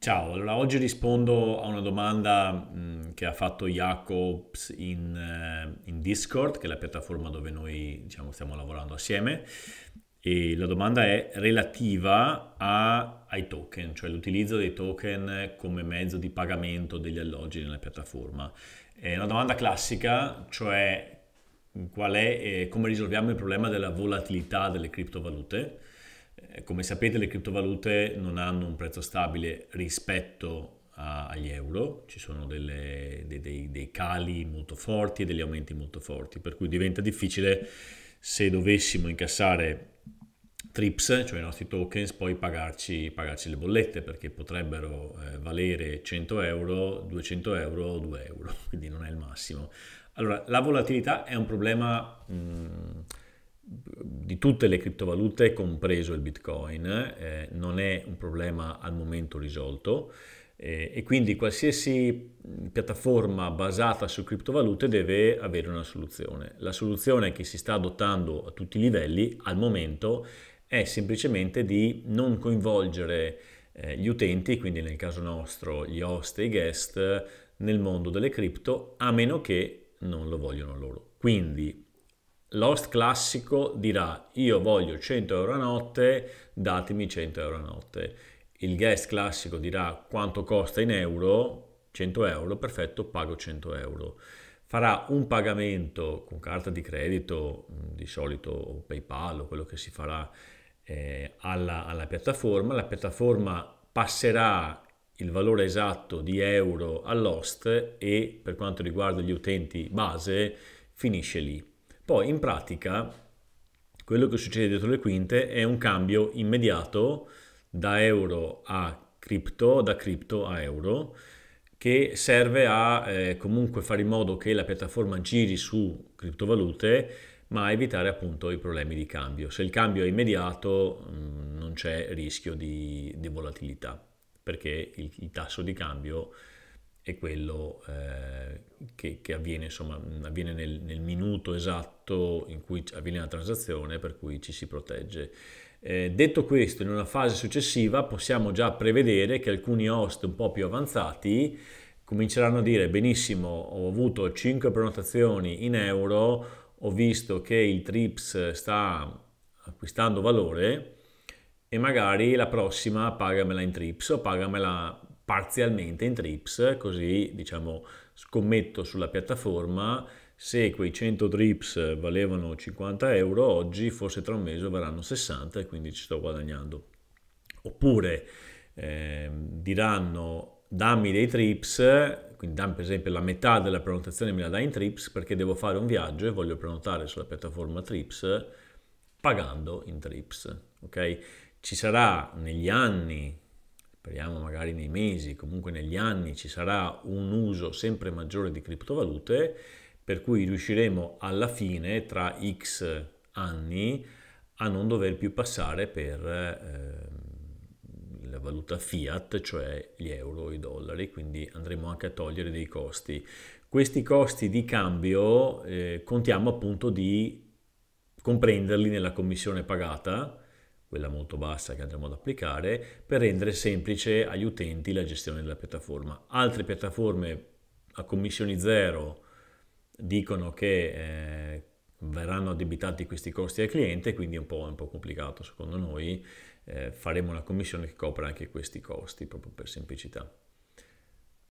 Ciao, allora oggi rispondo a una domanda mh, mm, che ha fatto Jacobs in, eh, in, Discord, che è la piattaforma dove noi diciamo, stiamo lavorando assieme. E la domanda è relativa a, ai token, cioè l'utilizzo dei token come mezzo di pagamento degli alloggi nella piattaforma. È una domanda classica, cioè è, eh, come risolviamo il problema della volatilità delle criptovalute eh, come sapete le criptovalute non hanno un prezzo stabile rispetto a, agli euro, ci sono delle, dei, dei, dei, cali molto forti e degli aumenti molto forti, per cui diventa difficile se dovessimo incassare trips, cioè i nostri tokens, poi pagarci, pagarci le bollette perché potrebbero eh, valere 100 euro, 200 euro o 2 euro, quindi non è il massimo. Allora, la volatilità è un problema mh, mm, di tutte le criptovalute, compreso il Bitcoin, eh, non è un problema al momento risolto eh, e quindi qualsiasi mm, piattaforma basata su criptovalute deve avere una soluzione. La soluzione che si sta adottando a tutti i livelli al momento è semplicemente di non coinvolgere eh, gli utenti, quindi nel caso nostro gli host e i guest, nel mondo delle cripto, a meno che non lo vogliono loro. Quindi L'host classico dirà io voglio 100 euro a notte, datemi 100 euro a notte. Il guest classico dirà quanto costa in euro, 100 euro, perfetto, pago 100 euro. Farà un pagamento con carta di credito, di solito PayPal o quello che si farà eh, alla, alla piattaforma. La piattaforma passerà il valore esatto di euro all'host e per quanto riguarda gli utenti base finisce lì. Poi in pratica quello che succede dietro le quinte è un cambio immediato da euro a cripto, da cripto a euro, che serve a eh, comunque fare in modo che la piattaforma giri su criptovalute ma evitare appunto i problemi di cambio. Se il cambio è immediato mh, mm, non c'è rischio di, di volatilità perché il, il tasso di cambio è quello eh, che, che, avviene, insomma, avviene nel, nel, minuto esatto in cui avviene la transazione per cui ci si protegge. Eh, detto questo, in una fase successiva possiamo già prevedere che alcuni host un po' più avanzati cominceranno a dire benissimo, ho avuto 5 prenotazioni in euro, ho visto che il TRIPS sta acquistando valore e magari la prossima pagamela in TRIPS o pagamela parzialmente in trips, così diciamo scommetto sulla piattaforma se quei 100 trips valevano 50 euro oggi, forse tra un mese verranno 60 e quindi ci sto guadagnando. Oppure eh, diranno dammi dei trips, quindi dammi per esempio la metà della prenotazione me la dai in trips perché devo fare un viaggio e voglio prenotare sulla piattaforma trips pagando in trips. Ok? Ci sarà negli anni speriamo magari nei mesi, comunque negli anni ci sarà un uso sempre maggiore di criptovalute, per cui riusciremo alla fine, tra x anni, a non dover più passare per eh, la valuta fiat, cioè gli euro, i dollari, quindi andremo anche a togliere dei costi. Questi costi di cambio eh, contiamo appunto di comprenderli nella commissione pagata, quella molto bassa che andremo ad applicare, per rendere semplice agli utenti la gestione della piattaforma. Altre piattaforme a commissioni zero dicono che eh, verranno addebitati questi costi al cliente, quindi è un po', un po complicato secondo noi, eh, faremo una commissione che copra anche questi costi, proprio per semplicità.